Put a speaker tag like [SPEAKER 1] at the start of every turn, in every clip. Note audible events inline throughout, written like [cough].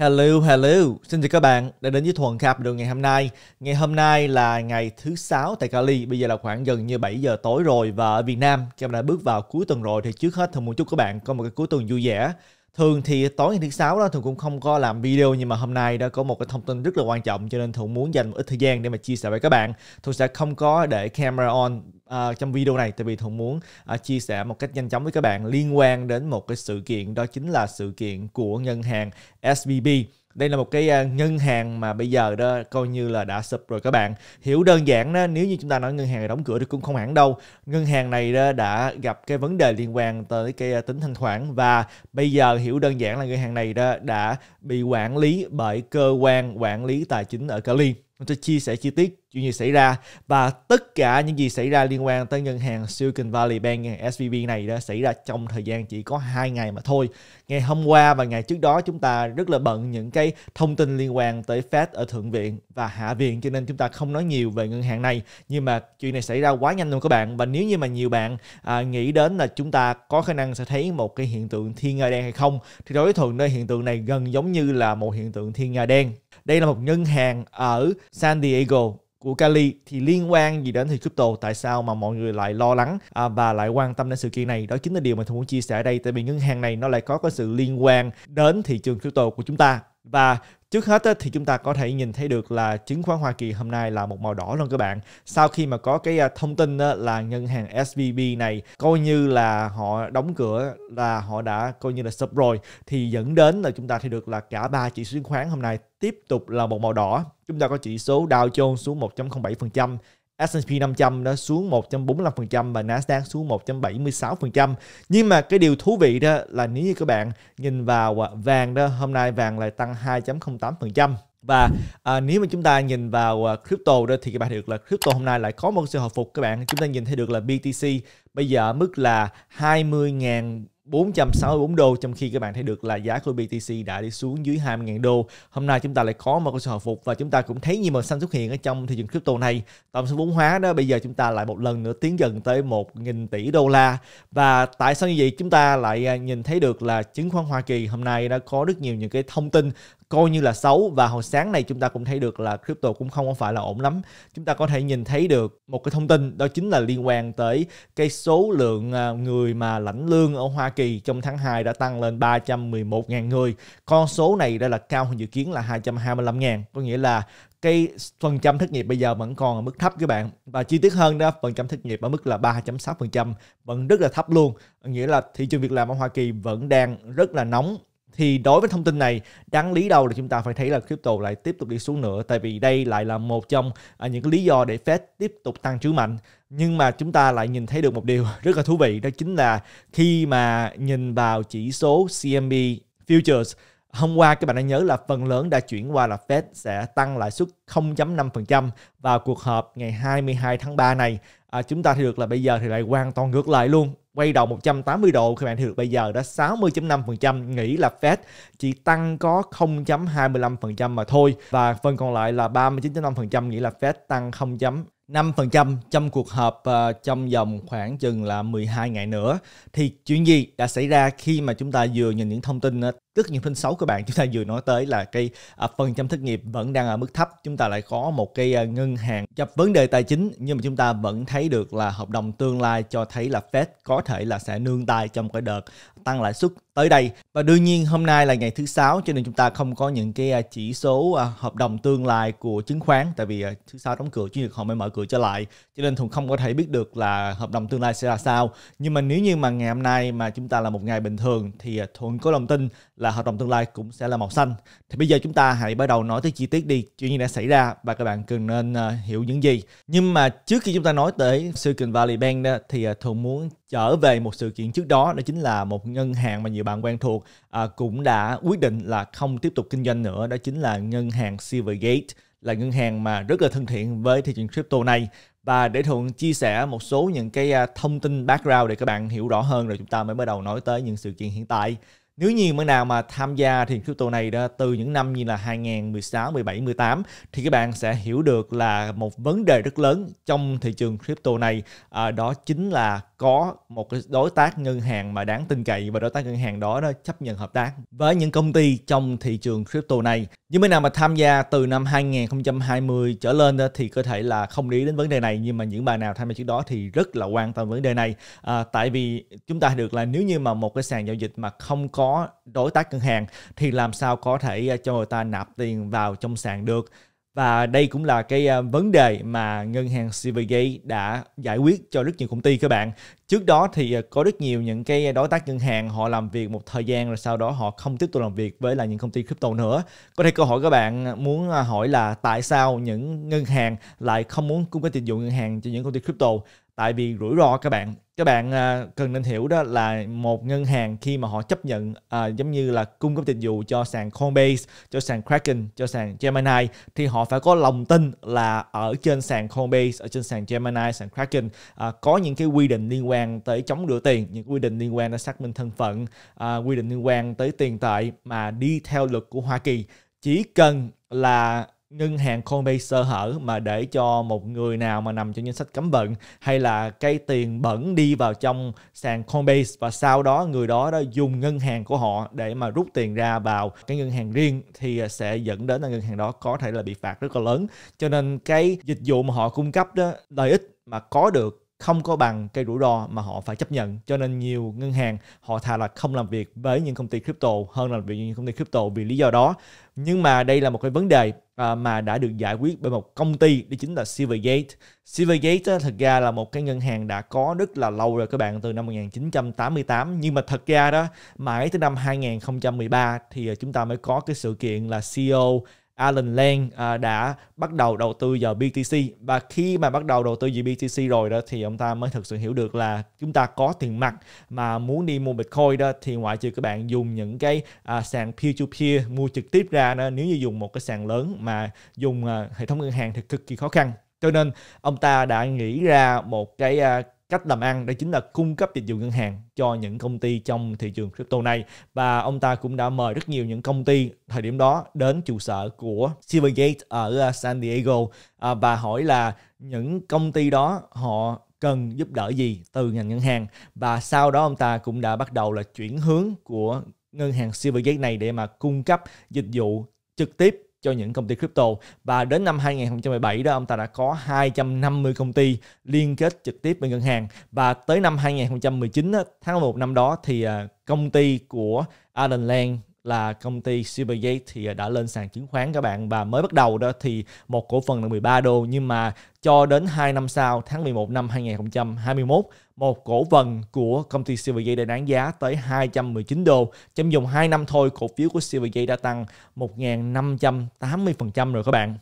[SPEAKER 1] Hello, hello. Xin chào các bạn đã đến với Thuần Khap Đường ngày hôm nay. Ngày hôm nay là ngày thứ sáu tại Cali, bây giờ là khoảng gần như 7 giờ tối rồi và ở Việt Nam, các bạn đã bước vào cuối tuần rồi thì trước hết thường muốn chúc các bạn có một cái cuối tuần vui vẻ thường thì tối ngày thứ sáu đó thường cũng không có làm video nhưng mà hôm nay đã có một cái thông tin rất là quan trọng cho nên thường muốn dành một ít thời gian để mà chia sẻ với các bạn thường sẽ không có để camera on uh, trong video này tại vì thường muốn uh, chia sẻ một cách nhanh chóng với các bạn liên quan đến một cái sự kiện đó chính là sự kiện của ngân hàng SBB đây là một cái à, ngân hàng mà bây giờ đó coi như là đã sụp rồi các bạn hiểu đơn giản đó nếu như chúng ta nói ngân hàng đóng cửa thì cũng không hẳn đâu ngân hàng này đó đã gặp cái vấn đề liên quan tới cái à, tính thanh khoản và bây giờ hiểu đơn giản là ngân hàng này đó đã bị quản lý bởi cơ quan quản lý tài chính ở Cali tôi chia sẻ chi tiết chuyện gì xảy ra và tất cả những gì xảy ra liên quan tới ngân hàng Silicon Valley Bank ngân SVB này đã xảy ra trong thời gian chỉ có hai ngày mà thôi. Ngày hôm qua và ngày trước đó chúng ta rất là bận những cái thông tin liên quan tới Fed ở thượng viện và hạ viện cho nên chúng ta không nói nhiều về ngân hàng này nhưng mà chuyện này xảy ra quá nhanh luôn các bạn và nếu như mà nhiều bạn à, nghĩ đến là chúng ta có khả năng sẽ thấy một cái hiện tượng thiên nga đen hay không thì đối với thuận nơi hiện tượng này gần giống như là một hiện tượng thiên nga đen đây là một ngân hàng ở San Diego của Kali thì liên quan gì đến thì crypto tại sao mà mọi người lại lo lắng à, và lại quan tâm đến sự kiện này đó chính là điều mà tôi muốn chia sẻ ở đây tại vì ngân hàng này nó lại có cái sự liên quan đến thị trường crypto của chúng ta và Trước hết thì chúng ta có thể nhìn thấy được là chứng khoán Hoa Kỳ hôm nay là một màu đỏ luôn các bạn. Sau khi mà có cái à, thông tin là ngân hàng SVB này coi như là họ đóng cửa là họ đã coi như là sụp rồi thì dẫn đến là chúng ta thấy được là cả ba chỉ số chứng khoán hôm nay tiếp tục là một màu đỏ. Chúng ta có chỉ số Dow Jones xuống 1.07%, S&P 500 đó xuống 1.45% và Nasdaq xuống 1.76%. Nhưng mà cái điều thú vị đó là nếu như các bạn nhìn vào à, vàng đó, hôm nay vàng lại tăng 2.08%. Và à, nếu mà chúng ta nhìn vào à, crypto đó thì các bạn được là crypto hôm nay lại có một sự hồi phục các bạn. Chúng ta nhìn thấy được là BTC bây giờ ở mức là 20.000 464 đô trong khi các bạn thấy được là giá của BTC đã đi xuống dưới 20.000 đô. Hôm nay chúng ta lại có một sự hồi phục và chúng ta cũng thấy nhiều màu xanh xuất hiện ở trong thị trường crypto này. Tổng số vốn hóa đó bây giờ chúng ta lại một lần nữa tiến dần tới 1.000 tỷ đô la. Và tại sao như vậy chúng ta lại à, nhìn thấy được là chứng khoán Hoa Kỳ hôm nay đã có rất nhiều những cái thông tin coi như là xấu và hồi sáng này chúng ta cũng thấy được là crypto cũng không phải là ổn lắm chúng ta có thể nhìn thấy được một cái thông tin đó chính là liên quan tới cái số lượng à, người mà lãnh lương ở Hoa Kỳ trong tháng 2 đã tăng lên 311.000 người con số này đã là cao hơn dự kiến là 225.000 có nghĩa là cái phần trăm thất nghiệp bây giờ vẫn còn ở mức thấp các bạn và chi tiết hơn đó phần trăm thất nghiệp ở mức là 3.6% vẫn rất là thấp luôn nghĩa là thị trường việc làm ở Hoa Kỳ vẫn đang rất là nóng thì đối với thông tin này đáng lý đâu là chúng ta phải thấy là crypto lại tiếp tục đi xuống nữa tại vì đây lại là một trong à, những cái lý do để Fed tiếp tục tăng trưởng mạnh nhưng mà chúng ta lại nhìn thấy được một điều [laughs] rất là thú vị đó chính là khi mà nhìn vào chỉ số CMB futures hôm qua các bạn đã nhớ là phần lớn đã chuyển qua là Fed sẽ tăng lãi suất 0.5% vào cuộc họp ngày 22 tháng 3 này à, chúng ta thì được là bây giờ thì lại hoàn toàn ngược lại luôn quay đầu 180 độ các bạn thì được bây giờ đó 60.5% nghĩ là Fed chỉ tăng có 0.25% mà thôi và phần còn lại là 39.5% nghĩ là Fed tăng 0. 5% trong cuộc họp uh, trong vòng khoảng chừng là 12 ngày nữa thì chuyện gì đã xảy ra khi mà chúng ta vừa nhìn những thông tin uh, Tức những tin xấu của bạn [laughs] chúng ta vừa nói tới là cái à, phần trăm thất nghiệp vẫn đang ở mức thấp chúng ta lại có một cái à, ngân hàng gặp vấn đề tài chính nhưng mà chúng ta vẫn thấy được là hợp đồng tương lai cho thấy là Fed có thể là sẽ nương tay trong cái đợt tăng lãi suất tới đây và đương nhiên hôm nay là ngày thứ sáu cho nên chúng ta không có những cái à, chỉ số hợp đồng tương lai của chứng khoán tại vì thứ sáu đóng cửa chủ nhật họ mới mở cửa trở lại cho nên thùng không có thể biết được là hợp đồng tương lai sẽ là sao nhưng mà nếu như mà ngày hôm nay mà chúng ta là một ngày bình thường thì thuận có lòng tin là hợp đồng tương lai cũng sẽ là màu xanh. Thì bây giờ chúng ta hãy bắt đầu nói tới chi tiết đi, chuyện gì đã xảy ra và các bạn cần nên uh, hiểu những gì. Nhưng mà trước khi chúng ta nói tới Silicon Valley Bank đó, thì uh, ờ, thường muốn trở về một sự kiện trước đó đó chính là một ngân hàng mà nhiều bạn quen thuộc uh, cũng đã quyết định là không tiếp tục kinh doanh nữa đó chính là ngân hàng Silvergate là ngân hàng mà rất là thân thiện với thị trường crypto này và để thuận chia sẻ một số những cái thông tin background để các bạn hiểu rõ hơn rồi chúng ta mới bắt đầu nói tới những sự kiện hiện tại nếu như bạn nào mà tham gia thì crypto này đó từ những năm như là 2016, 17, 18 thì các bạn sẽ hiểu được là một vấn đề rất lớn trong thị trường crypto này à, đó chính là có một cái đối tác ngân hàng mà đáng tin cậy và đối tác ngân hàng đó đó chấp nhận hợp tác với những công ty trong thị trường crypto này. Nhưng bên nào mà tham gia từ năm 2020 trở lên đó thì có thể là không để ý đến vấn đề này nhưng mà những bạn nào tham gia trước đó thì rất là quan tâm vấn đề này à, tại vì chúng ta được là nếu như mà một cái sàn giao dịch mà không có có đối tác ngân hàng thì làm sao có thể à, cho người ta nạp tiền vào trong sàn được và đây cũng là cái à, vấn đề mà ngân hàng CVG đã giải quyết cho rất nhiều công ty các bạn. Trước đó thì à, có rất nhiều những cái đối tác ngân hàng họ làm việc một thời gian rồi sau đó họ không tiếp tục làm việc với là những công ty crypto nữa. Có thể câu hỏi các bạn muốn hỏi là tại sao những ngân hàng lại không muốn cung cấp tiền dụng ngân hàng cho những công ty crypto? Tại vì rủi ro các bạn các bạn à, cần nên hiểu đó là một ngân hàng khi mà họ chấp nhận à, giống như là cung cấp dịch vụ cho sàn Coinbase, cho sàn Kraken, cho sàn Gemini thì họ phải có lòng tin là ở trên sàn Coinbase, ở trên sàn Gemini, sàn Kraken à, có những cái quy định liên quan tới chống rửa tiền, những quy định liên quan tới xác minh thân phận, à, quy định liên quan tới tiền tệ mà đi theo luật của Hoa Kỳ chỉ cần là ngân hàng Coinbase sơ hở mà để cho một người nào mà nằm trong danh sách cấm vận hay là cái tiền bẩn đi vào trong sàn Coinbase và sau đó người đó đó dùng ngân hàng của họ để mà rút tiền ra vào cái ngân hàng riêng thì sẽ dẫn đến là ngân hàng đó có thể là bị phạt rất là lớn cho nên cái dịch vụ mà họ cung cấp đó lợi ích mà có được không có bằng cây rủi ro mà họ phải chấp nhận cho nên nhiều ngân hàng họ thà là không làm việc với những công ty crypto hơn là làm việc với những công ty crypto vì lý do đó nhưng mà đây là một cái vấn đề À, mà đã được giải quyết bởi một công ty đó chính là Silvergate. Silvergate uh, thật ra là một cái ngân hàng đã có rất là lâu rồi các bạn từ năm 1988 nhưng mà thật ra đó mãi tới năm 2013 thì à, chúng ta mới có cái sự kiện là CEO Alan Lang à, đã bắt đầu đầu tư vào BTC và khi mà bắt đầu đầu tư vào BTC rồi đó thì ông ta mới thực sự hiểu được là chúng ta có tiền mặt mà muốn đi mua Bitcoin đó thì ngoại trừ các bạn dùng những cái à, sàn peer-to-peer mua trực tiếp ra đó, nếu như dùng một cái sàn lớn mà dùng à, hệ thống ngân hàng thì cực kỳ khó khăn cho nên ông ta đã nghĩ ra một cái à, cách làm ăn đó chính là cung cấp dịch vụ ngân hàng cho những công ty trong thị trường crypto này và ông ta cũng đã mời rất nhiều những công ty thời điểm đó đến trụ sở của Silvergate ở San Diego à, và hỏi là những công ty đó họ cần giúp đỡ gì từ ngành ngân hàng và sau đó ông ta cũng đã bắt đầu là chuyển hướng của ngân hàng Silvergate này để mà cung cấp dịch vụ trực tiếp cho những công ty crypto và đến năm 2017 đó ông ta đã có 250 công ty liên kết trực tiếp với ngân hàng và tới năm 2019 tháng 1 năm đó thì à, công ty của Alan Land là công ty Silvergate thì à, đã lên sàn chứng khoán các bạn và mới bắt đầu đó thì một cổ phần là 13 đô nhưng mà cho đến 2 năm sau tháng 11 năm 2021 một cổ phần của công ty Silvergate đã đáng giá tới 219 đô. Trong vòng 2 năm thôi cổ phiếu của Silvergate đã tăng 1.580% rồi các bạn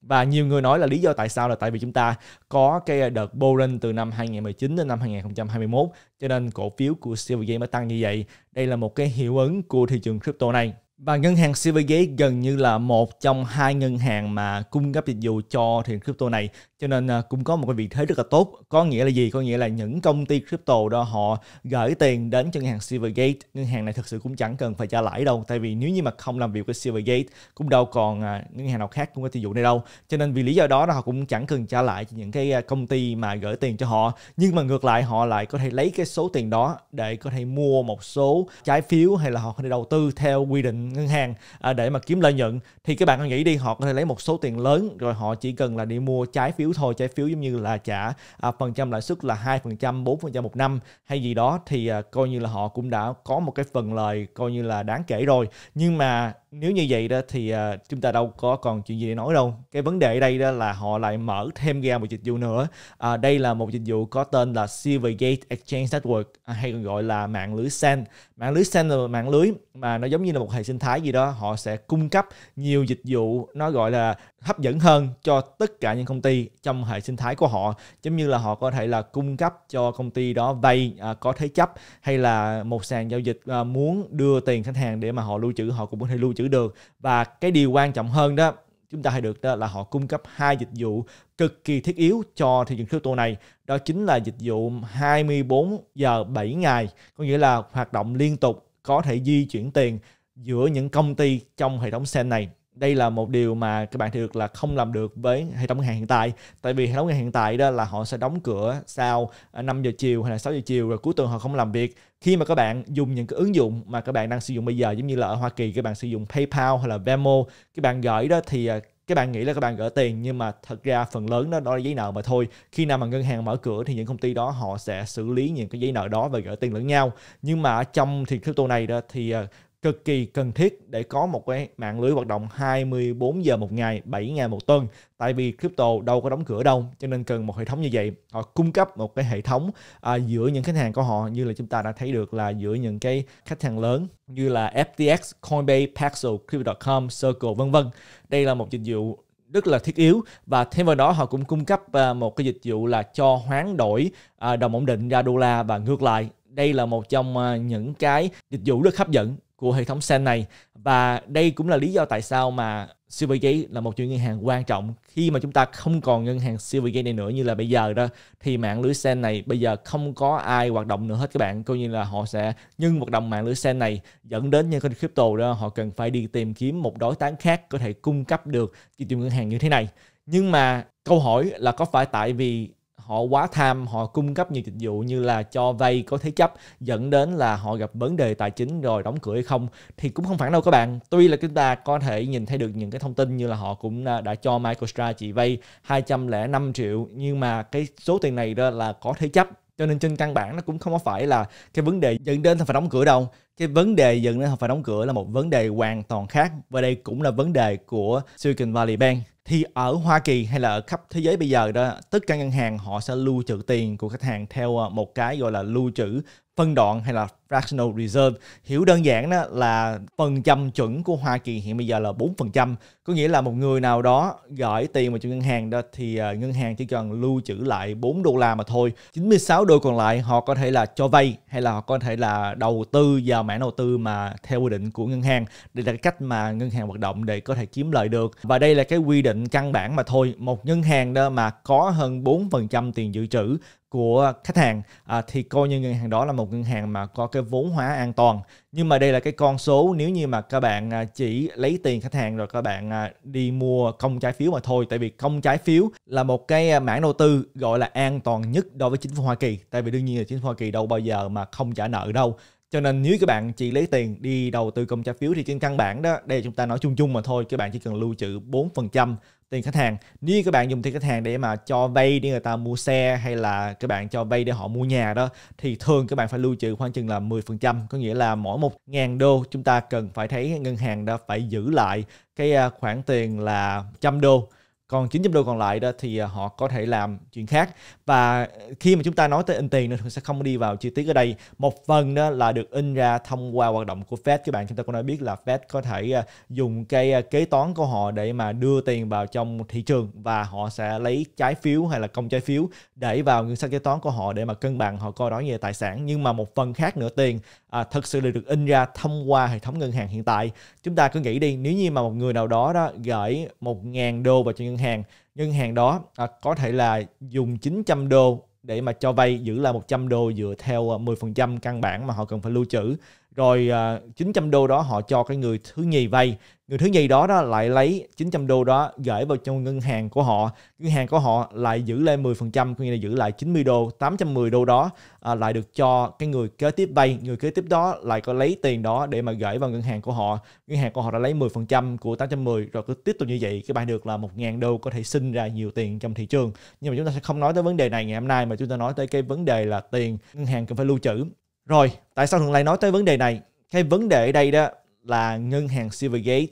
[SPEAKER 1] và nhiều người nói là lý do tại sao là tại vì chúng ta có cái đợt Boren từ năm 2019 đến năm 2021 cho nên cổ phiếu của Silvergate mới tăng như vậy. Đây là một cái hiệu ứng của thị trường crypto này. Và ngân hàng Silvergate gần như là một trong hai ngân hàng mà cung cấp dịch vụ cho thị trường crypto này cho nên à, cũng có một cái vị thế rất là tốt. Có nghĩa là gì? Có nghĩa là những công ty crypto đó họ gửi tiền đến cho ngân hàng Silvergate. Ngân hàng này thực sự cũng chẳng cần phải trả lãi đâu tại vì nếu như mà không làm việc với Silvergate cũng đâu còn à, ngân hàng nào khác cũng có dịch vụ này đâu. Cho nên vì lý do đó họ cũng chẳng cần trả lại cho những cái à, công ty mà gửi tiền cho họ. Nhưng mà ngược lại họ lại có thể lấy cái số tiền đó để có thể mua một số trái phiếu hay là họ có thể đầu tư theo quy định ngân hàng à, để mà kiếm lợi nhuận thì các bạn nghĩ đi họ có thể lấy một số tiền lớn rồi họ chỉ cần là đi mua trái phiếu thôi trái phiếu giống như là trả à, phần trăm lãi suất là hai phần trăm bốn phần trăm một năm hay gì đó thì à, coi như là họ cũng đã có một cái phần lời coi như là đáng kể rồi nhưng mà nếu như vậy đó thì uh, chúng ta đâu có còn chuyện gì để nói đâu cái vấn đề ở đây đó là họ lại mở thêm ra một dịch vụ nữa uh, đây là một dịch vụ có tên là Silvergate Exchange Network à, hay còn gọi là mạng lưới sen mạng lưới sen là một mạng lưới mà nó giống như là một hệ sinh thái gì đó họ sẽ cung cấp nhiều dịch vụ nó gọi là hấp dẫn hơn cho tất cả những công ty trong hệ sinh thái của họ giống như là họ có thể là cung cấp cho công ty đó vay à, có thế chấp hay là một sàn giao dịch à, muốn đưa tiền khách hàng để mà họ lưu trữ họ cũng có thể lưu chữ được và cái điều quan trọng hơn đó chúng ta hay được đó là họ cung cấp hai dịch vụ cực kỳ thiết yếu cho thị trường crypto này đó chính là dịch vụ 24 giờ 7 ngày có nghĩa là hoạt động liên tục có thể di chuyển tiền giữa những công ty trong hệ thống sen này đây là một điều mà các bạn thì được là không làm được với hệ thống ngân hàng hiện tại tại vì hệ thống ngân hàng hiện tại đó là họ sẽ đóng cửa sau 5 à, giờ chiều hay là 6 giờ chiều rồi cuối tuần họ không làm việc khi mà các bạn dùng những cái ứng dụng mà các bạn đang sử dụng bây giờ giống như là ở Hoa Kỳ các bạn sử dụng PayPal hay là Venmo các bạn gửi đó thì à, các bạn nghĩ là các bạn gửi tiền nhưng mà thật ra phần lớn đó đó là giấy nợ mà thôi khi nào mà ngân hàng mở cửa thì những công ty đó họ sẽ xử lý những cái giấy nợ đó và gửi tiền lẫn nhau nhưng mà trong thì crypto này đó thì à, cực kỳ cần thiết để có một cái mạng lưới hoạt động 24 giờ một ngày, 7 ngày một tuần. Tại vì crypto đâu có đóng cửa đâu, cho nên cần một hệ thống như vậy. Họ cung cấp một cái hệ thống à, giữa những khách hàng của họ như là chúng ta đã thấy được là giữa những cái khách hàng lớn như là FTX, Coinbase, Paxos, Crypto.com, Circle vân vân. Đây là một dịch vụ rất là thiết yếu và thêm vào đó họ cũng cung cấp à, một cái dịch vụ là cho hoán đổi à, đồng ổn định ra đô la và ngược lại đây là một trong à, những cái dịch vụ rất hấp dẫn của hệ thống sen này và đây cũng là lý do tại sao mà Silvergate là một chuỗi ngân hàng quan trọng khi mà chúng ta không còn ngân hàng Silvergate này nữa như là bây giờ đó thì mạng lưới sen này bây giờ không có ai hoạt động nữa hết các bạn coi như là họ sẽ nhưng hoạt động mạng lưới sen này dẫn đến nhân kênh crypto đó họ cần phải đi tìm kiếm một đối tác khác có thể cung cấp được dịch vụ ngân hàng như thế này nhưng mà câu hỏi là có phải tại vì họ quá tham họ cung cấp nhiều dịch vụ như là cho vay có thế chấp dẫn đến là họ gặp vấn đề tài chính rồi đóng cửa hay không thì cũng không phải đâu các bạn tuy là chúng ta có thể nhìn thấy được những cái thông tin như là họ cũng à, đã cho MicroStrategy chị vay 205 triệu nhưng mà cái số tiền này đó là có thế chấp cho nên trên căn bản nó cũng không có phải là cái vấn đề dẫn đến phải đóng cửa đâu cái vấn đề dựng đến họ phải đóng cửa là một vấn đề hoàn toàn khác và đây cũng là vấn đề của Silicon Valley Bank thì ở Hoa Kỳ hay là ở khắp thế giới bây giờ đó tất cả ngân hàng họ sẽ lưu trữ tiền của khách hàng theo ờ, một cái gọi là lưu trữ phân đoạn hay là fractional reserve hiểu đơn giản đó là phần trăm chuẩn của Hoa Kỳ hiện bây giờ là 4% có nghĩa là một người nào đó gửi tiền vào cho ngân hàng đó thì ờ, ngân hàng chỉ cần lưu trữ lại 4 đô la mà thôi 96 đô còn lại họ có thể là cho vay hay là họ có thể là đầu tư vào mảng đầu tư mà theo quy định của ngân hàng đây là cái cách mà ngân hàng hoạt động để có thể kiếm lời được và đây là cái quy định căn bản mà thôi một ngân hàng đó mà có hơn 4% tiền dự trữ của khách hàng à, thì coi như ngân hàng đó là một ngân hàng mà có cái vốn hóa an toàn nhưng mà đây là cái con số nếu như mà các bạn à, chỉ lấy tiền khách hàng rồi các bạn à, đi mua công trái phiếu mà thôi tại vì công trái phiếu là một cái à, mảng đầu tư gọi là an toàn nhất đối với chính phủ Hoa Kỳ tại vì đương nhiên là chính phủ Hoa Kỳ đâu bao giờ mà không trả nợ đâu cho nên nếu các bạn chỉ lấy tiền đi đầu tư công trái phiếu thì trên căn bản đó đây chúng ta nói chung chung mà thôi các bạn chỉ cần lưu trữ 4% tiền khách hàng nếu các bạn dùng tiền khách hàng để mà cho vay để người ta mua xe hay là các bạn cho vay để họ mua nhà đó thì thường các bạn phải lưu trữ khoảng chừng là 10% có nghĩa là mỗi 1.000 đô chúng ta cần phải thấy ngân hàng đã phải giữ lại cái à, khoản tiền là 100 đô còn 900 đô còn lại đó thì à, họ có thể làm chuyện khác và khi mà chúng ta nói tới in tiền nên sẽ không đi vào chi tiết ở đây một phần đó là được in ra thông qua hoạt động của Fed các bạn chúng ta cũng đã biết là Fed có thể à, dùng cái à, kế toán của họ để mà đưa tiền vào trong thị trường và họ sẽ lấy trái phiếu hay là công trái phiếu để vào ngân sách kế toán của họ để mà cân bằng họ coi đó như là tài sản nhưng mà một phần khác nữa tiền à, thật sự là được in ra thông qua hệ thống ngân hàng hiện tại chúng ta cứ nghĩ đi nếu như mà một người nào đó đó gửi 1.000 đô vào cho ngân hàng ngân hàng đó à, có thể là dùng 900 đô để mà cho vay giữ lại 100 đô dựa theo 10% à, căn bản mà họ cần phải lưu trữ rồi uh, à, 900 đô đó họ cho cái người thứ nhì vay người thứ nhì đó đó lại lấy 900 đô đó gửi vào trong ngân hàng của họ ngân hàng của họ lại giữ lại 10% có nghĩa là giữ lại 90 đô 810 đô đó à, lại được cho cái người kế tiếp vay người kế tiếp đó lại có lấy tiền đó để mà gửi vào ngân hàng của họ ngân hàng của họ đã lấy 10% của 810 rồi cứ tiếp tục như vậy các bạn được là 1.000 đô có thể sinh ra nhiều tiền trong thị trường nhưng mà chúng ta sẽ không nói tới vấn đề này ngày hôm nay mà chúng ta nói tới cái vấn đề là tiền ngân hàng cần phải lưu trữ rồi, tại sao thường lại nói tới vấn đề này? Cái vấn đề ở đây đó là ngân hàng Silvergate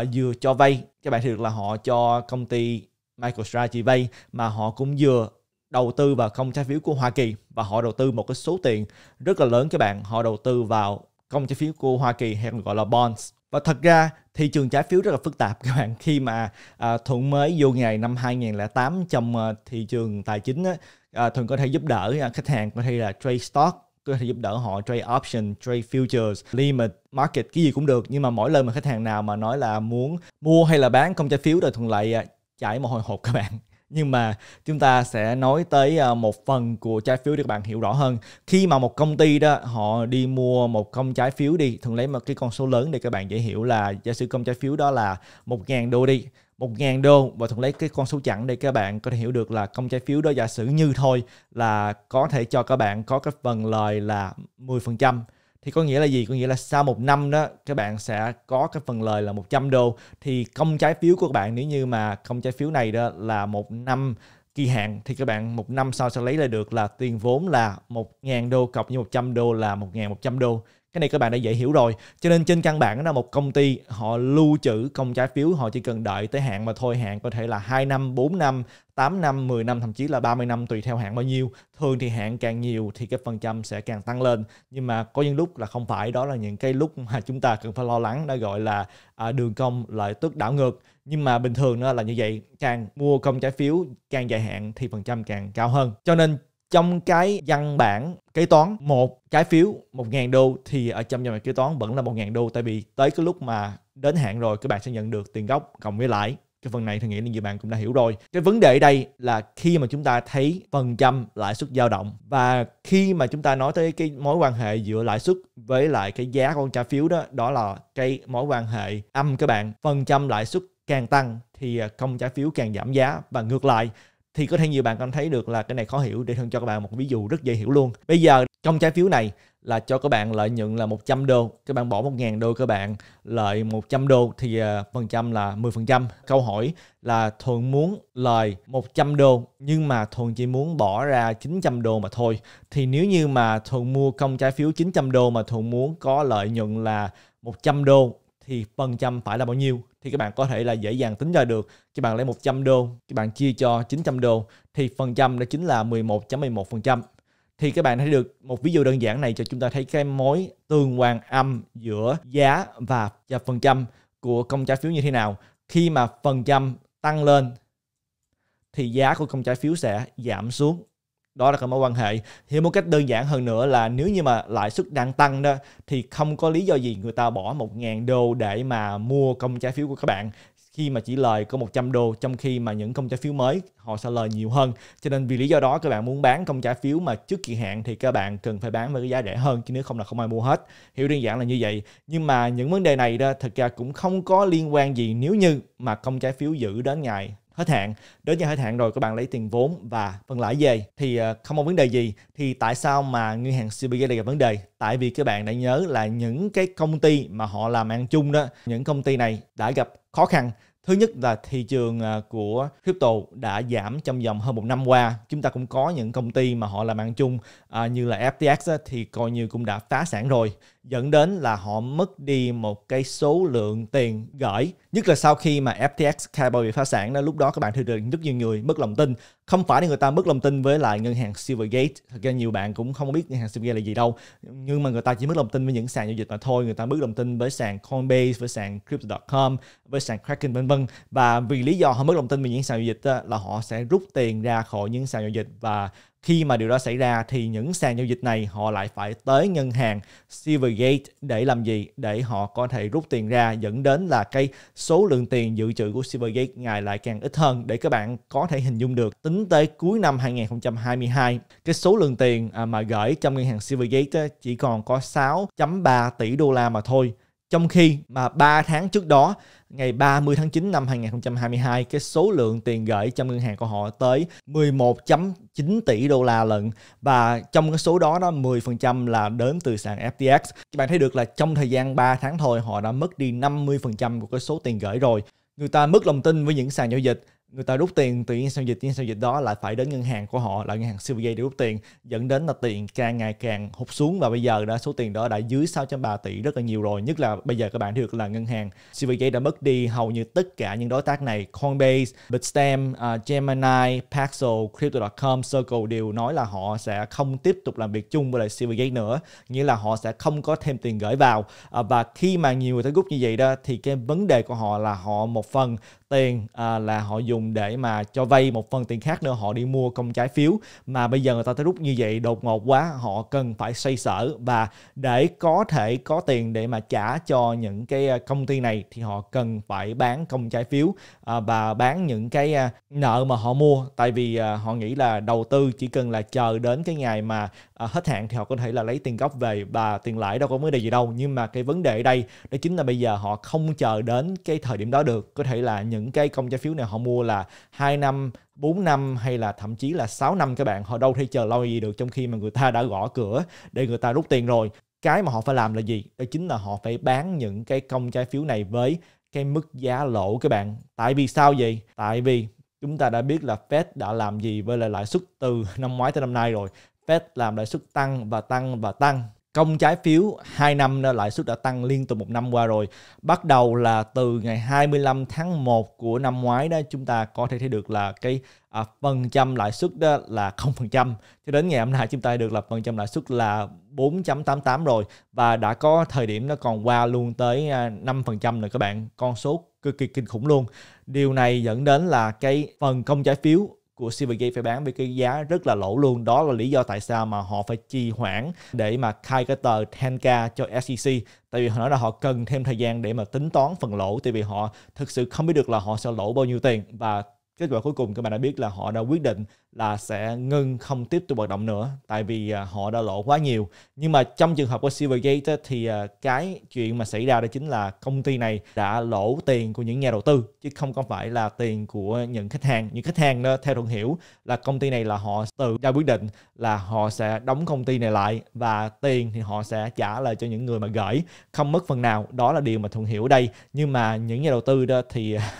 [SPEAKER 1] uh, vừa cho vay, các bạn thấy được là họ cho công ty MicroStrategy vay mà họ cũng vừa đầu tư vào công trái phiếu của Hoa Kỳ và họ đầu tư một cái số tiền rất là lớn các bạn. Họ đầu tư vào công trái phiếu của Hoa Kỳ hay còn gọi là bonds. Và thật ra thị trường trái phiếu rất là phức tạp các bạn. Khi mà à, Thuận mới vô ngày năm 2008 trong à, thị trường tài chính á, à, Thuận có thể giúp đỡ à, khách hàng có thể là trade stock có thể giúp đỡ họ trade option, trade futures, limit, market cái gì cũng được nhưng mà mỗi lần mà khách hàng nào mà nói là muốn mua hay là bán công trái phiếu đời thuận lợi à, chảy một hồi hộp các bạn [laughs] nhưng mà chúng ta sẽ nói tới à, một phần của trái phiếu để các bạn hiểu rõ hơn khi mà một công ty đó họ đi mua một công trái phiếu đi thường lấy một cái con số lớn để các bạn dễ hiểu là giả sử công trái phiếu đó là một ngàn đô đi 1.000 đô và Thuận lấy cái con số chẵn để các bạn có thể hiểu được là công trái phiếu đó giả sử như thôi là có thể cho các bạn có cái phần lời là 10% thì có nghĩa là gì? Có nghĩa là sau một năm đó các bạn sẽ có cái phần lời là 100 đô thì công trái phiếu của các bạn nếu như mà công trái phiếu này đó là một năm kỳ hạn thì các bạn một năm sau sẽ lấy lại được là tiền vốn là 1.000 đô cộng với 100 đô là 1.100 đô cái này các bạn đã dễ hiểu rồi cho nên trên căn bản là một công ty họ lưu trữ công trái phiếu họ chỉ cần đợi tới hạn mà thôi hạn có thể là 2 năm 4 năm 8 năm 10 năm thậm chí là 30 năm tùy theo hạn bao nhiêu thường thì hạn càng nhiều thì cái phần trăm sẽ càng tăng lên nhưng mà có những lúc là không phải đó là những cái lúc mà chúng ta cần phải lo lắng đã gọi là à, đường công lợi tức đảo ngược nhưng mà bình thường nó là như vậy càng mua công trái phiếu càng dài hạn thì phần trăm càng cao hơn cho nên trong cái văn bản kế toán một trái phiếu 1.000 đô thì ở trong văn bản kế toán vẫn là 1.000 đô tại vì tới cái lúc mà đến hạn rồi các bạn sẽ nhận được tiền gốc cộng với lãi cái phần này thì nghĩ là nhiều bạn cũng đã hiểu rồi cái vấn đề ở đây là khi mà chúng ta thấy phần trăm lãi suất dao động và khi mà chúng ta nói tới cái mối quan hệ giữa lãi suất với lại cái giá con trái phiếu đó đó là cái mối quan hệ âm các bạn phần trăm lãi suất càng tăng thì công à, trái phiếu càng giảm giá và ngược lại thì có thể nhiều bạn cảm thấy được là cái này khó hiểu để thân cho các bạn một ví dụ rất dễ hiểu luôn bây giờ trong trái phiếu này là cho các bạn lợi nhuận là 100 đô các bạn bỏ 1.000 đô các bạn lợi 100 đô thì à, phần trăm là 10 phần trăm câu hỏi là thuận muốn lời 100 đô nhưng mà thuận chỉ muốn bỏ ra 900 đô mà thôi thì nếu như mà thuận mua công trái phiếu 900 đô mà thuận muốn có lợi nhuận là 100 đô thì phần trăm phải là bao nhiêu thì các bạn có thể là dễ dàng tính ra được các bạn lấy 100 đô các bạn chia cho 900 đô thì phần trăm đó chính là 11.11% thì các bạn thấy được một ví dụ đơn giản này cho chúng ta thấy cái mối tương quan âm giữa giá và, và phần trăm của công trái phiếu như thế nào khi mà phần trăm tăng lên thì giá của công trái phiếu sẽ giảm xuống đó là cái mối quan hệ thì một cách đơn giản hơn nữa là nếu như mà lãi suất đang tăng đó thì không có lý do gì người ta bỏ 1.000 đô để mà mua công trái phiếu của các bạn khi mà chỉ lời có 100 đô trong khi mà những công trái phiếu mới họ sẽ lời nhiều hơn cho nên vì lý do đó các bạn muốn bán công trái phiếu mà trước kỳ hạn thì các bạn cần phải bán với cái giá rẻ hơn chứ nếu không là không ai mua hết hiểu đơn giản là như vậy nhưng mà những vấn đề này đó thật ra cũng không có liên quan gì nếu như mà công trái phiếu giữ đến ngày hết hạn đến giờ hết hạn rồi các bạn lấy tiền vốn và phần lãi về thì ờ, không có vấn đề gì thì tại sao mà ngân hàng CBG lại gặp vấn đề tại vì các bạn đã nhớ là những cái công ty mà họ làm ăn chung đó những công ty này đã gặp khó khăn Thứ nhất là thị trường ờ, của crypto đã giảm trong vòng hơn một năm qua. Chúng ta cũng có những công ty mà họ làm ăn chung ờ, như là FTX thì coi như cũng đã phá sản rồi dẫn đến là họ mất đi một cái số lượng tiền gửi nhất là sau khi mà FTX Cable bị phá sản đó lúc đó các bạn thấy được rất nhiều người mất lòng tin không phải là người ta mất lòng tin với lại ngân hàng Silvergate thật ra nhiều bạn cũng không biết ngân hàng Silvergate là gì đâu nhưng mà người ta chỉ mất lòng tin với những sàn giao dịch mà thôi người ta mất lòng tin với sàn Coinbase với sàn Crypto.com với sàn Kraken vân vân và vì lý do họ mất lòng tin với những sàn giao dịch đó, là họ sẽ rút tiền ra khỏi những sàn giao dịch và khi mà điều đó xảy ra thì những sàn giao dịch này họ lại phải tới ngân hàng Silvergate để làm gì? Để họ có thể rút tiền ra dẫn đến là cái số lượng tiền dự trữ của Silvergate ngày lại càng ít hơn để các bạn có thể hình dung được tính tới cuối năm 2022 cái số lượng tiền à, mà gửi trong ngân hàng Silvergate chỉ còn có 6.3 tỷ đô la mà thôi trong khi mà 3 tháng trước đó, ngày 30 tháng 9 năm 2022, cái số lượng tiền gửi trong ngân hàng của họ tới 11.9 tỷ đô la lận và trong cái số đó đó 10% là đến từ sàn FTX. Các bạn thấy được là trong thời gian 3 tháng thôi họ đã mất đi 50% của cái số tiền gửi rồi. Người ta mất lòng tin với những sàn giao dịch người ta rút tiền từ những giao dịch những giao dịch đó lại phải đến ngân hàng của họ là ngân hàng Silvergate để rút tiền dẫn đến là tiền càng ngày càng hụt xuống và bây giờ đã số tiền đó đã dưới 6 tỷ rất là nhiều rồi nhất là bây giờ các bạn được là ngân hàng Silvergate đã mất đi hầu như tất cả những đối tác này Coinbase, Bitstamp, uh, Gemini, Paxos, Crypto.com, Circle đều nói là họ sẽ không tiếp tục làm việc chung với lại Silvergate nữa nghĩa là họ sẽ không có thêm tiền gửi vào uh, và khi mà nhiều người ta rút như vậy đó thì cái vấn đề của họ là họ một phần tiền à, là họ dùng để mà cho vay một phần tiền khác nữa họ đi mua công trái phiếu mà bây giờ người ta tới rút như vậy đột ngột quá họ cần phải xây sở và để có thể có tiền để mà trả cho những cái à, công ty này thì họ cần phải bán công trái phiếu à, và bán những cái à, nợ mà họ mua tại vì à, họ nghĩ là đầu tư chỉ cần là chờ đến cái ngày mà à, hết hạn thì họ có thể là lấy tiền gốc về và tiền lãi đâu có vấn đề gì đâu nhưng mà cái vấn đề đây đó chính là bây giờ họ không chờ đến cái thời điểm đó được có thể là những cái công trái phiếu này họ mua là 2 năm 4 năm hay là thậm chí là 6 năm các bạn họ đâu thể chờ lâu gì được trong khi mà người ta đã gõ cửa để người ta rút tiền rồi cái mà họ phải làm là gì đó chính là họ phải bán những cái công trái phiếu này với cái mức giá lỗ các bạn tại vì sao vậy tại vì chúng ta đã biết là Fed đã làm gì với lại lãi suất từ [laughs] năm ngoái tới năm nay rồi Fed làm lãi suất tăng và tăng và tăng. Công trái phiếu 2 năm lãi suất đã tăng liên tục một năm qua rồi. Bắt đầu là từ ngày 25 tháng 1 của năm ngoái đó chúng ta có thể thấy được là cái à, phần trăm lãi suất đó là 0% cho đến ngày hôm nay chúng ta được là phần trăm lãi suất là 4.88 rồi và đã có thời điểm nó còn qua luôn tới 5% à, rồi các bạn con số cực kỳ kinh khủng luôn điều này dẫn đến là cái phần công trái phiếu của Silvergate phải bán với cái giá rất là lỗ luôn. Đó là lý do tại sao mà họ phải trì hoãn để mà khai cái tờ 10K cho SEC. Tại vì họ nói là họ cần thêm thời gian để mà tính toán phần lỗ. Tại vì họ thực sự không biết được là họ sẽ lỗ bao nhiêu tiền. Và kết quả cuối cùng các bạn đã biết là họ đã quyết định là sẽ ngưng không tiếp tục hoạt động nữa tại vì à, họ đã lỗ quá nhiều nhưng mà trong trường hợp của Silvergate thì à, cái chuyện mà xảy ra đó chính là công ty này đã lỗ tiền của những nhà đầu tư chứ không có phải là tiền của những khách hàng những khách hàng đó, theo thuận hiểu là công ty này là họ tự ra quyết định là họ sẽ đóng công ty này lại và tiền thì họ sẽ trả lại cho những người mà gửi không mất phần nào đó là điều mà thuận hiểu đây nhưng mà những nhà đầu tư đó thì à,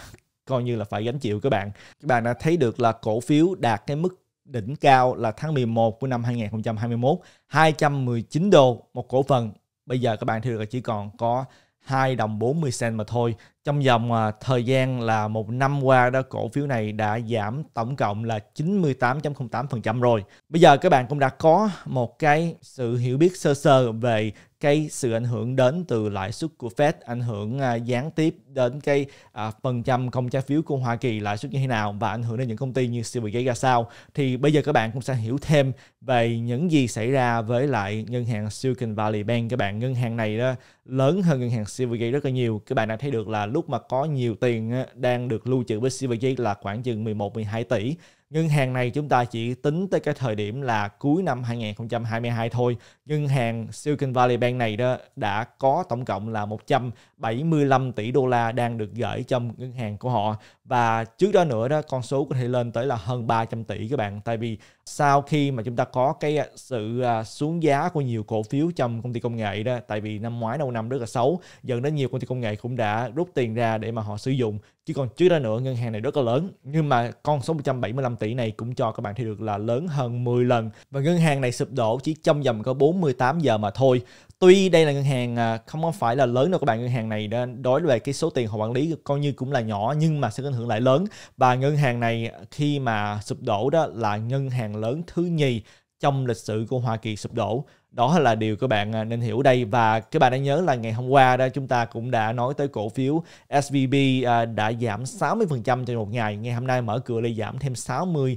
[SPEAKER 1] coi như là phải gánh chịu các bạn. Các bạn đã thấy được là cổ phiếu đạt cái mức đỉnh cao là tháng 11 của năm 2021, 219 đô một cổ phần. Bây giờ các bạn thấy được là chỉ còn có 2 đồng 40 cent mà thôi. Trong vòng à, thời gian là một năm qua đó cổ phiếu này đã giảm tổng cộng là 98.08% rồi. Bây giờ các bạn cũng đã có một cái sự hiểu biết sơ sơ về cái sự ảnh hưởng đến từ lãi suất của Fed ảnh hưởng à, gián tiếp đến cái à, phần trăm công trái phiếu của Hoa Kỳ lãi suất như thế nào và ảnh hưởng đến những công ty như Silvergate ra sao thì bây giờ các bạn cũng sẽ hiểu thêm về những gì xảy ra với lại ngân hàng Silicon Valley Bank các bạn ngân hàng này đó lớn hơn ngân hàng Silvergate rất là nhiều các bạn đã thấy được là lúc mà có nhiều tiền đang được lưu trữ với Silvergate là khoảng chừng 11 12 tỷ Ngân hàng này chúng ta chỉ tính tới cái thời điểm là cuối năm 2022 thôi. Ngân hàng Silicon Valley Bank này đó đã có tổng cộng là 100 75 tỷ đô la đang được gửi trong ngân hàng của họ và trước đó nữa đó con số có thể lên tới là hơn 300 tỷ các bạn tại vì sau khi mà chúng ta có cái à, sự à, xuống giá của nhiều cổ phiếu trong công ty công nghệ đó tại vì năm ngoái đầu năm rất là xấu dẫn đến nhiều công ty công nghệ cũng đã rút tiền ra để mà họ sử dụng chứ còn trước đó nữa ngân hàng này rất là lớn nhưng mà con số 175 tỷ này cũng cho các bạn thấy được là lớn hơn 10 lần và ngân hàng này sụp đổ chỉ trong vòng có 48 giờ mà thôi tuy đây là ngân hàng à, không phải là lớn đâu các bạn ngân hàng này đã đối về cái số tiền họ quản lý coi như cũng là nhỏ nhưng mà sẽ ảnh hưởng lại lớn và ngân hàng này khi mà sụp đổ đó là ngân hàng lớn thứ nhì trong lịch sử của Hoa Kỳ sụp đổ đó là điều các bạn à, nên hiểu đây và các bạn đã nhớ là ngày hôm qua đó chúng ta cũng đã nói tới cổ phiếu SVB à, đã giảm 60% trong một ngày ngày hôm nay mở cửa lại giảm thêm 62%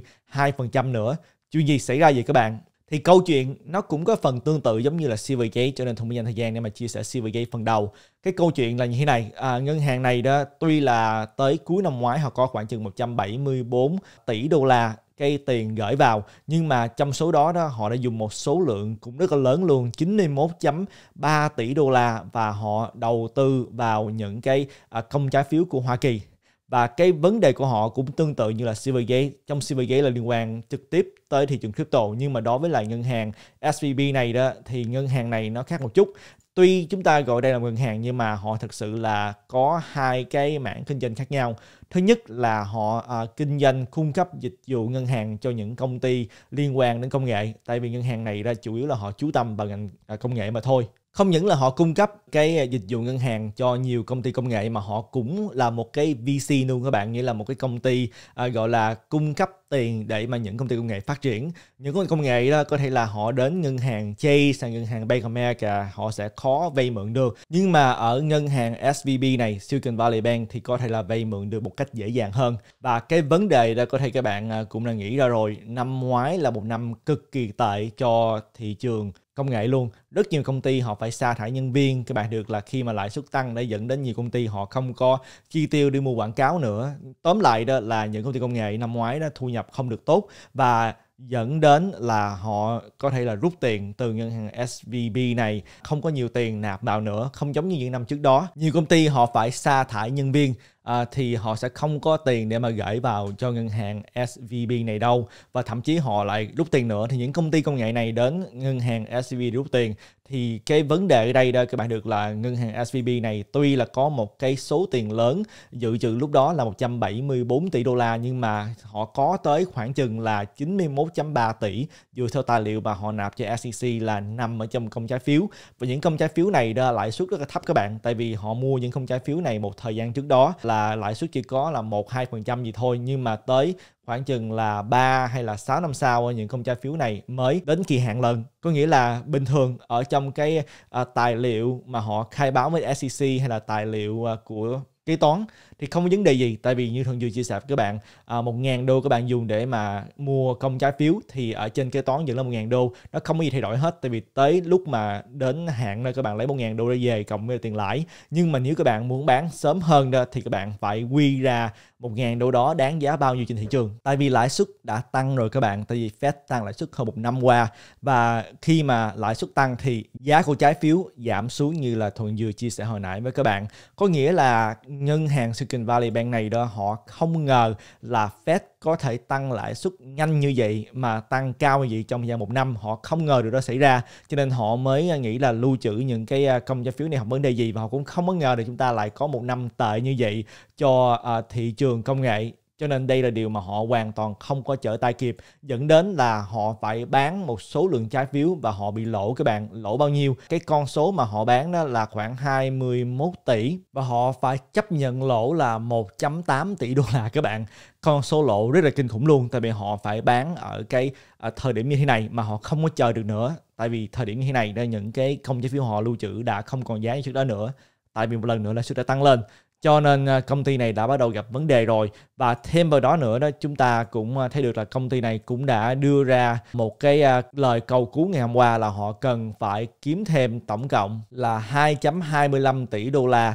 [SPEAKER 1] nữa chuyện gì xảy ra vậy các bạn thì câu chuyện nó cũng có phần tương tự giống như là Silvergate cho nên thông minh dành thời gian để mà chia sẻ Silvergate phần đầu cái câu chuyện là như thế này à, ngân hàng này đó tuy là tới cuối năm ngoái họ có khoảng chừng 174 tỷ đô la cây tiền gửi vào nhưng mà trong số đó đó họ đã dùng một số lượng cũng rất là lớn luôn 91.3 tỷ đô la và họ đầu tư vào những cái à, công trái phiếu của Hoa Kỳ và cái vấn đề của họ cũng tương tự như là Silvergate trong Silvergate là liên quan trực tiếp tới thị trường crypto nhưng mà đối với lại ngân hàng SVB này đó thì ngân hàng này nó khác một chút tuy chúng ta gọi đây là ngân hàng nhưng mà họ thực sự là có hai cái mảng kinh doanh khác nhau thứ nhất là họ à, kinh doanh cung cấp dịch vụ ngân hàng cho những công ty liên quan đến công nghệ tại vì ngân hàng này ra chủ yếu là họ chú tâm vào ngành à, công nghệ mà thôi không những là họ cung cấp cái à, dịch vụ ngân hàng cho nhiều công ty công nghệ mà họ cũng là một cái VC luôn các bạn nghĩa là một cái công ty à, gọi là cung cấp tiền để mà những công ty công nghệ phát triển những công ty công nghệ đó có thể là họ đến ngân hàng Chase ngân hàng Bank America họ sẽ khó vay mượn được nhưng mà ở ngân hàng SVB này Silicon Valley Bank thì có thể là vay mượn được một cách dễ dàng hơn và cái vấn đề đó có thể các bạn à, cũng đã nghĩ ra rồi năm ngoái là một năm cực kỳ tệ cho thị trường công nghệ luôn rất nhiều công ty họ phải sa thải nhân viên các bạn được là khi mà lãi suất tăng đã dẫn đến nhiều công ty họ không có chi tiêu đi mua quảng cáo nữa tóm lại đó là những công ty công nghệ năm ngoái đó thu nhập không được tốt và dẫn đến là họ có thể là rút tiền từ ngân hàng SVB này không có nhiều tiền nạp vào nữa không giống như những năm trước đó nhiều công ty họ phải sa thải nhân viên à, thì họ sẽ không có tiền để mà gửi vào cho ngân hàng SVB này đâu và thậm chí họ lại rút tiền nữa thì những công ty công nghệ này đến ngân hàng SVB để rút tiền thì cái vấn đề ở đây đó các bạn được là ngân hàng SVB này tuy là có một cái số tiền lớn dự trữ lúc đó là 174 tỷ đô la nhưng mà họ có tới khoảng chừng là 91.3 tỷ dựa theo tài liệu mà họ nạp cho SEC là nằm ở trong công trái phiếu và những công trái phiếu này đó lãi suất rất là thấp các bạn tại vì họ mua những công trái phiếu này một thời gian trước đó là lãi suất chỉ có là một hai phần trăm gì thôi nhưng mà tới khoảng chừng là 3 hay là 6 năm sau những công trái phiếu này mới đến kỳ hạn lần. Có nghĩa là bình thường ở trong cái à, tài liệu mà họ khai báo với SEC hay là tài liệu à, của kế toán thì không có vấn đề gì tại vì như thường vừa chia sẻ với các bạn à, 1.000 đô các bạn dùng để mà mua công trái phiếu thì ở trên kế toán vẫn là 1.000 đô nó không có gì thay đổi hết tại vì tới lúc mà đến hạn nơi các bạn lấy 1.000 đô ra về cộng với tiền lãi nhưng mà nếu các bạn muốn bán sớm hơn đó thì các bạn phải quy ra 1.000 đô đó đáng giá bao nhiêu trên thị trường tại vì lãi suất đã tăng rồi các bạn tại vì Fed tăng lãi suất hơn một năm qua và khi mà lãi suất tăng thì giá của trái phiếu giảm xuống như là thuận vừa chia sẻ hồi nãy với các bạn có nghĩa là ngân hàng sẽ Silicon Valley Bank này đó họ không ngờ là Fed có thể tăng lãi suất nhanh như vậy mà tăng cao như vậy trong thời gian một năm họ không ngờ điều đó xảy ra cho nên họ mới à, nghĩ là lưu trữ những cái à, công trái phiếu này không vấn đề gì và họ cũng không có ngờ được chúng ta lại có một năm tệ như vậy cho à, thị trường công nghệ cho nên đây là điều mà họ hoàn toàn không có trở tay kịp, dẫn đến là họ phải bán một số lượng trái phiếu và họ bị lỗ các bạn. Lỗ bao nhiêu? Cái con số mà họ bán đó là khoảng 21 tỷ và họ phải chấp nhận lỗ là 1.8 tỷ đô la các bạn. Con số lỗ rất là kinh khủng luôn tại vì họ phải bán ở cái ở à, thời điểm như thế này mà họ không có chờ được nữa. Tại vì thời điểm như thế này những cái công trái phiếu họ lưu trữ đã không còn giá như trước đó nữa tại vì một lần nữa lãi suất đã tăng lên cho nên à, công ty này đã bắt đầu gặp vấn đề rồi và thêm vào đó nữa đó chúng ta cũng à, thấy được là công ty này cũng đã đưa ra một cái à, lời cầu cứu ngày hôm qua là họ cần phải kiếm thêm tổng cộng là 2.25 tỷ đô la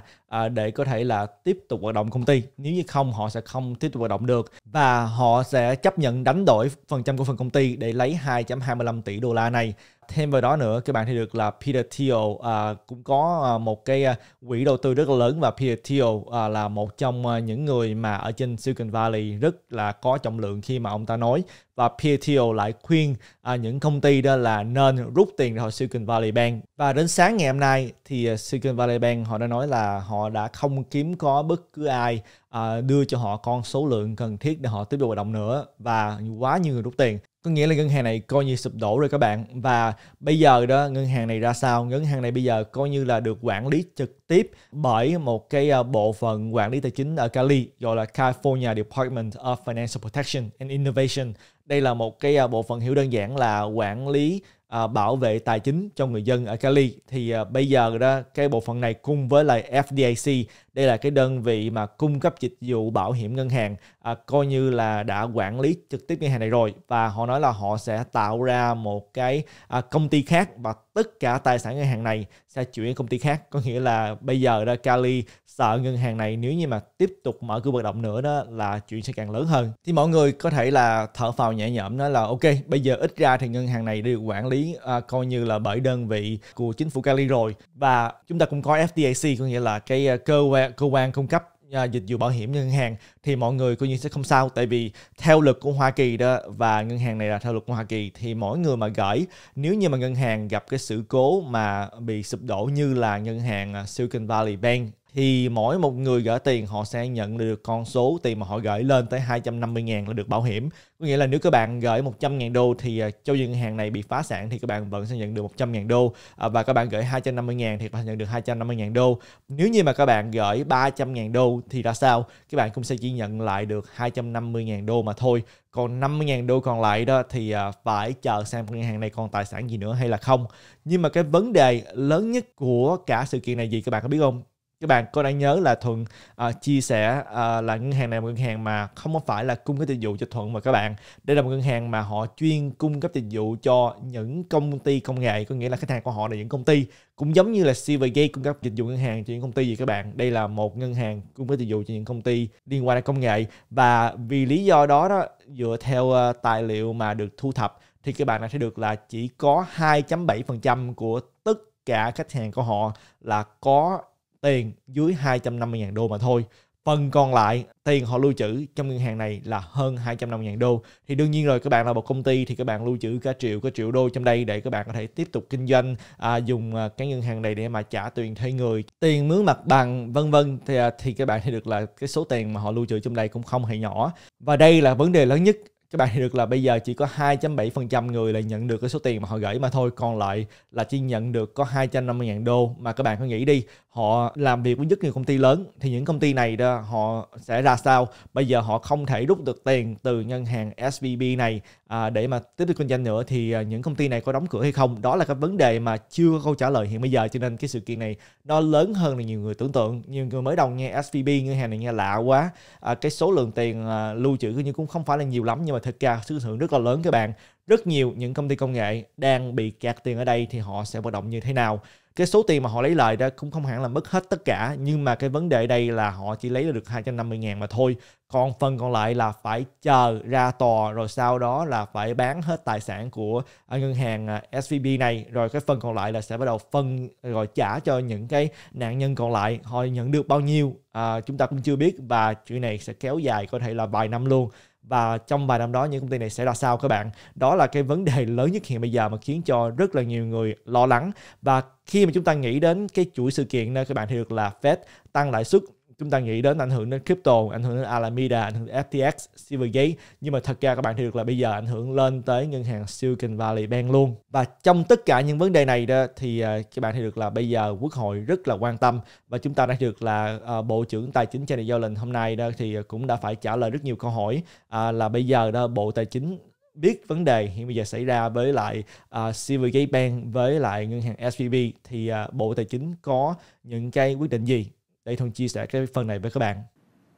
[SPEAKER 1] để có thể là tiếp tục hoạt động công ty nếu như không họ sẽ không tiếp tục hoạt động được và họ sẽ chấp nhận đánh đổi phần trăm của phần công ty để lấy 2.25 tỷ đô la này thêm vào đó nữa các bạn thì được là Peter Thiel à, cũng có à, một cái à, quỹ đầu tư rất là lớn và Peter Thiel à, là một trong à, những người mà ở trên Silicon Valley rất là có trọng lượng khi mà ông ta nói và Peter Thiel lại khuyên à, những công ty đó là nên rút tiền khỏi Silicon Valley Bank và đến sáng ngày hôm nay thì Silicon Valley Bank họ đã nói là họ đã không kiếm có bất cứ ai à, đưa cho họ con số lượng cần thiết để họ tiếp tục hoạt động nữa và quá nhiều người rút tiền có nghĩa là ngân hàng này coi như sụp đổ rồi các bạn và bây giờ đó ngân hàng này ra sao ngân hàng này bây giờ coi như là được quản lý trực tiếp bởi một cái ờ, bộ phận quản lý tài chính ở Cali gọi là California Department of Financial Protection and Innovation đây là một cái ờ, bộ phận hiểu đơn giản là quản lý ờ, bảo vệ tài chính cho người dân ở Cali thì bây giờ đó cái bộ phận này cùng với lại FDIC đây là cái đơn vị mà cung cấp dịch vụ bảo hiểm ngân hàng à, coi như là đã quản lý trực tiếp ngân hàng này rồi và họ nói là họ sẽ tạo ra một cái à, công ty khác và tất cả tài sản ngân hàng này sẽ chuyển công ty khác có nghĩa là bây giờ đó Cali sợ ngân hàng này nếu như mà tiếp tục mở cửa hoạt động nữa đó là chuyện sẽ càng lớn hơn thì mọi người có thể là thở phào nhẹ nhõm nói là ok bây giờ ít ra thì ngân hàng này được quản lý à, coi như là bởi đơn vị của chính phủ Cali rồi và chúng ta cũng có FDIC có nghĩa là cái à, cơ quan cơ quan cung cấp à, dịch vụ bảo hiểm như ngân hàng thì mọi người coi như sẽ không sao tại vì theo luật của Hoa Kỳ đó và ngân hàng này là theo luật của Hoa Kỳ thì mỗi người mà gửi nếu như mà ngân hàng gặp cái sự cố mà bị sụp đổ như là ngân hàng à, Silicon Valley Bank thì mỗi một người gửi tiền họ sẽ nhận được con số tiền mà họ gửi lên tới 250 000 là được bảo hiểm. Có nghĩa là nếu các bạn gửi 100 ngàn đô thì à, cho ngân hàng này bị phá sản thì các bạn vẫn sẽ nhận được 100 ngàn đô à, và các bạn gửi 250 ngàn thì các bạn nhận được 250 ngàn đô. Nếu như mà các bạn gửi 300 ngàn đô thì ra sao? Các bạn cũng sẽ chỉ nhận lại được 250 ngàn đô mà thôi. Còn 50.000 đô còn lại đó thì à, phải chờ xem ngân hàng này còn tài sản gì nữa hay là không. Nhưng mà cái vấn đề lớn nhất của cả sự kiện này gì các bạn có biết không? các bạn có đang nhớ là thuận uh, chia sẻ uh, là ngân hàng này là một ngân hàng mà không phải là cung cấp dịch vụ cho thuận mà các bạn đây là một ngân hàng mà họ chuyên cung cấp dịch vụ cho những công ty công nghệ có nghĩa là khách hàng của họ là những công ty cũng giống như là Silvergate cung cấp dịch vụ ngân hàng cho những công ty gì các bạn đây là một ngân hàng cung cấp dịch vụ cho những công ty liên quan đến công nghệ và vì lý do đó đó dựa theo uh, tài liệu mà được thu thập thì các bạn đã thấy được là chỉ có 2.7% của tất cả khách hàng của họ là có tiền dưới 250.000 đô mà thôi. Phần còn lại tiền họ lưu trữ trong ngân hàng này là hơn 250.000 đô. Thì đương nhiên rồi các bạn là một công ty thì các bạn lưu trữ cả triệu cả triệu đô trong đây để các bạn có thể tiếp tục kinh doanh à, dùng à, cái ngân hàng này để mà trả tiền thuê người, tiền mướn mặt bằng vân vân thì à, thì các bạn thấy được là cái số tiền mà họ lưu trữ trong đây cũng không hề nhỏ. Và đây là vấn đề lớn nhất các bạn thấy được là bây giờ chỉ có 2.7% người là nhận được cái số tiền mà họ gửi mà thôi còn lại là chỉ nhận được có 250.000 đô mà các bạn có nghĩ đi họ làm việc với rất nhiều công ty lớn thì những công ty này đó họ sẽ ra sao bây giờ họ không thể rút được tiền từ ngân hàng SVB này à, để mà tiếp tục kinh doanh nữa thì à, những công ty này có đóng cửa hay không đó là cái vấn đề mà chưa có câu trả lời hiện bây giờ cho nên cái sự kiện này nó lớn hơn là nhiều người tưởng tượng nhiều người mới đầu nghe SVB ngân hàng này nghe lạ quá à, cái số lượng tiền à, lưu trữ nhưng cũng không phải là nhiều lắm nhưng mà thực ra sự thưởng rất là lớn các bạn rất nhiều những công ty công nghệ đang bị kẹt tiền ở đây thì họ sẽ hoạt động như thế nào cái số tiền mà họ lấy lời đó cũng không hẳn là mất hết tất cả nhưng mà cái vấn đề đây là họ chỉ lấy được 250 ngàn mà thôi còn phần còn lại là phải chờ ra tòa rồi sau đó là phải bán hết tài sản của à, ngân hàng à, SVB này rồi cái phần còn lại là sẽ bắt đầu phân rồi trả cho những cái nạn nhân còn lại họ nhận được bao nhiêu à, chúng ta cũng chưa biết và chuyện này sẽ kéo dài có thể là vài năm luôn và trong vài năm đó những công ty này sẽ ra sao các bạn đó là cái vấn đề lớn nhất hiện bây giờ mà khiến cho rất là nhiều người lo lắng và khi mà chúng ta nghĩ đến cái chuỗi sự kiện nơi các bạn thì được là Fed tăng lãi suất chúng ta nghĩ đến ảnh hưởng đến crypto ảnh hưởng đến Alameda ảnh hưởng đến FTX Silvergate nhưng mà thật ra các bạn thấy được là bây giờ ảnh hưởng lên tới ngân hàng Silicon Valley Bank luôn và trong tất cả những vấn đề này đó thì ờ, các bạn thấy được là bây giờ quốc hội rất là quan tâm và chúng ta đã được là ờ, bộ trưởng tài chính Janet Yellen hôm nay đó thì cũng đã phải trả lời rất nhiều câu hỏi ờ, là bây giờ đó bộ tài chính biết vấn đề hiện bây giờ xảy ra với lại uh, Silvergate Bank với lại ngân hàng SVB thì uh, Bộ Tài chính có những cái quyết định gì để chia sẻ cái phần này với các bạn.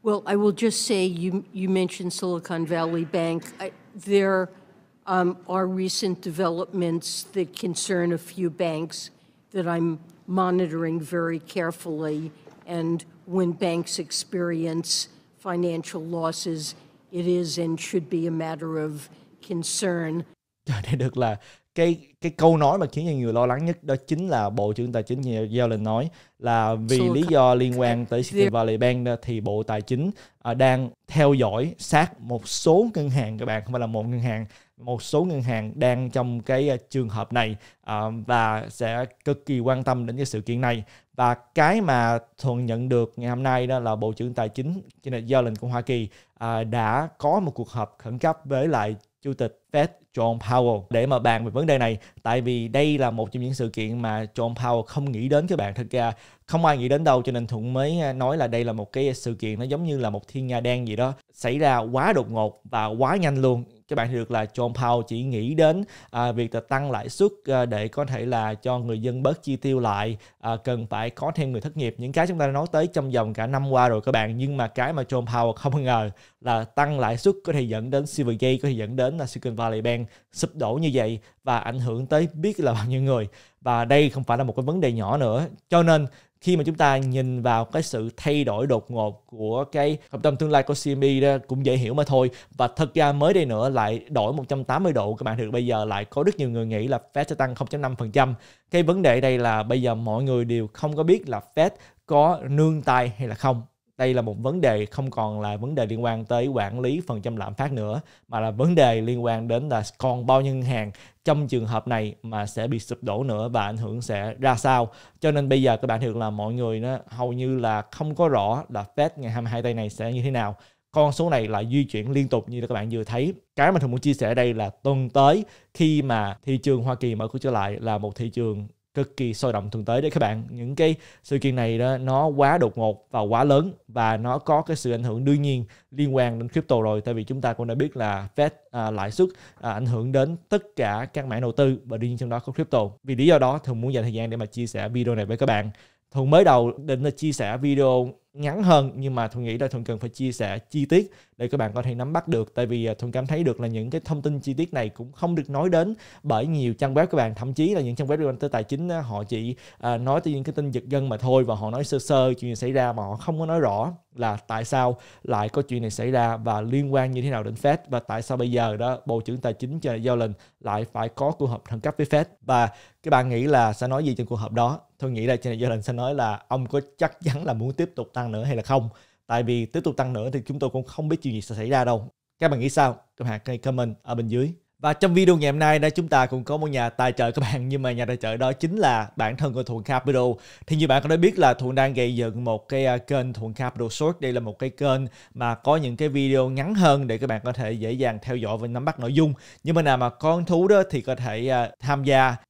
[SPEAKER 1] Well, I will just say you you mentioned Silicon Valley Bank. I, there um, are recent developments that concern a few banks that I'm monitoring very carefully. And when banks experience financial losses, it is and should be a matter of concern. Cho nên được là cái cái câu nói mà khiến cho người lo lắng nhất đó chính là bộ trưởng tài chính Yellen nói là vì lý do liên quan tới Silicon Valley Bank thì bộ tài chính à, đang theo dõi sát một số ngân hàng các bạn không phải là một ngân hàng một số ngân hàng đang trong cái à, trường hợp này à, và sẽ cực kỳ quan tâm đến cái sự kiện này và cái mà thuận nhận được ngày hôm nay đó là bộ trưởng tài chính trên Janet Yellen của Hoa Kỳ đã có một cuộc họp khẩn cấp với lại chủ tịch Fed John Powell để mà bàn về vấn đề này tại vì đây là một trong những sự kiện mà John Powell không nghĩ đến các bạn thật ra không ai nghĩ đến đâu cho nên Thuận mới à, nói là đây là một cái sự kiện nó giống như là một thiên nga đen gì đó xảy ra quá đột ngột và quá nhanh luôn các bạn được là John Powell chỉ nghĩ đến à, việc là tăng lãi suất à, để có thể là cho người dân bớt chi tiêu lại à, cần phải có thêm người thất nghiệp những cái chúng ta đã nói tới trong vòng cả năm qua rồi các bạn nhưng mà cái mà John Powell không [laughs] ngờ là tăng lãi suất có thể dẫn đến Silvergate có thể dẫn đến là Silicon Valley Bank sụp đổ như vậy và ảnh hưởng tới biết là bao nhiêu người và đây không phải là một cái vấn đề nhỏ nữa cho nên khi mà chúng ta nhìn vào cái sự thay đổi đột ngột của cái hợp đồng tương lai của CME đó cũng dễ hiểu mà thôi và thật ra mới đây nữa lại đổi 180 độ các bạn được bây giờ lại có rất nhiều người nghĩ là Fed sẽ tăng 0.5% cái vấn đề đây là bây giờ mọi người đều không có biết là Fed có nương tay hay là không đây là một vấn đề không còn là vấn đề liên quan tới quản lý phần trăm lạm phát nữa mà là vấn đề liên quan đến là còn bao nhiêu ngân hàng trong trường hợp này mà sẽ bị sụp đổ nữa và ảnh hưởng sẽ ra sao cho nên bây giờ các bạn thường là mọi người nó hầu như là không có rõ là Fed ngày 22 tây này sẽ như thế nào con số này lại di chuyển liên tục như các bạn vừa thấy cái mà thường muốn chia sẻ đây là tuần tới khi mà thị trường Hoa Kỳ mở cửa trở lại là một thị trường cực kỳ sôi động tuần tới đấy các bạn những cái sự kiện này đó nó quá đột ngột và quá lớn và nó có cái sự ảnh hưởng đương nhiên liên quan đến crypto rồi tại vì chúng ta cũng đã biết là Fed à, lãi suất à, ảnh hưởng đến tất cả các mảng đầu tư và đương nhiên trong đó có crypto vì lý do đó thường muốn dành thời gian để mà chia sẻ video này với các bạn thường mới đầu định là chia sẻ video ngắn hơn nhưng mà tôi nghĩ là thuận cần phải chia sẻ chi tiết để các bạn có thể nắm bắt được tại vì à, thuận cảm thấy được là những cái thông tin chi tiết này cũng không được nói đến bởi nhiều trang web các bạn thậm chí là những trang web liên quan tới tài chính à, họ chỉ à, nói tới những cái tin giật gân mà thôi và họ nói sơ sơ chuyện xảy ra mà họ không có nói rõ là tại sao lại có chuyện này xảy ra và liên quan như thế nào đến Fed và tại sao bây giờ đó Bộ trưởng Tài chính Yellen lại phải có cuộc họp khẩn cấp với Fed và các bạn nghĩ là sẽ nói gì trong cuộc họp đó? Tôi nghĩ là Janet Yellen sẽ nói là ông có chắc chắn là muốn tiếp tục tăng tăng nữa hay là không tại vì tiếp tục tăng nữa thì chúng tôi cũng không biết chuyện gì sẽ xảy ra đâu các bạn nghĩ sao các bạn hãy comment ở bên dưới và trong video ngày hôm nay đó chúng ta cũng có một nhà tài trợ các bạn nhưng mà nhà tài trợ đó chính là bản thân của Thuận Capital. Thì như bạn có đã biết là Thuận đang gây dựng một cái à, kênh Thuận Capital Short. Đây là một cái kênh mà có những cái video ngắn hơn để các bạn có thể dễ dàng theo dõi và nắm bắt nội dung. Nhưng mà nào mà con thú đó thì có thể à, tham gia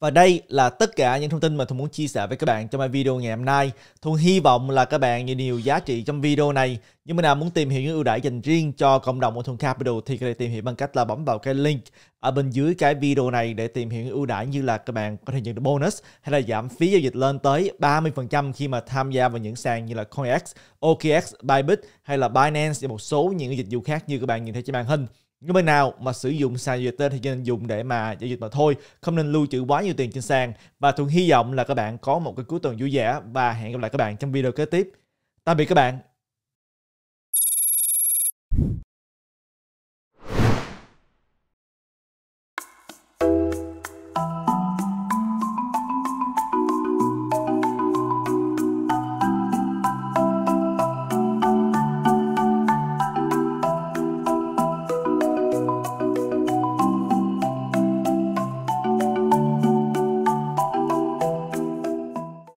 [SPEAKER 1] Và đây là tất cả những thông tin mà Thuận muốn chia sẻ với các bạn trong bài video ngày hôm nay. Thuận hy vọng là các bạn nhận nhiều giá trị trong video này. Nhưng mà nào muốn tìm hiểu những ưu đãi dành riêng cho cộng đồng của Thuận Capital thì có thể tìm hiểu bằng cách là bấm vào cái link ở bên dưới cái video này để tìm hiểu những ưu đãi như là các bạn có thể nhận được bonus hay là giảm phí giao dịch lên tới 30% khi mà tham gia vào những sàn như là CoinX, OKX, Bybit hay là Binance và một số những dịch vụ khác như các bạn nhìn thấy trên màn hình. Những bên nào mà sử dụng sàn giao dịch tên thì nên dùng để mà giao dịch mà thôi, không nên lưu trữ quá nhiều tiền trên sàn. Và thường hy vọng là các bạn có một cái cuối tuần vui vẻ và hẹn gặp lại các bạn trong video kế tiếp. Tạm biệt các bạn.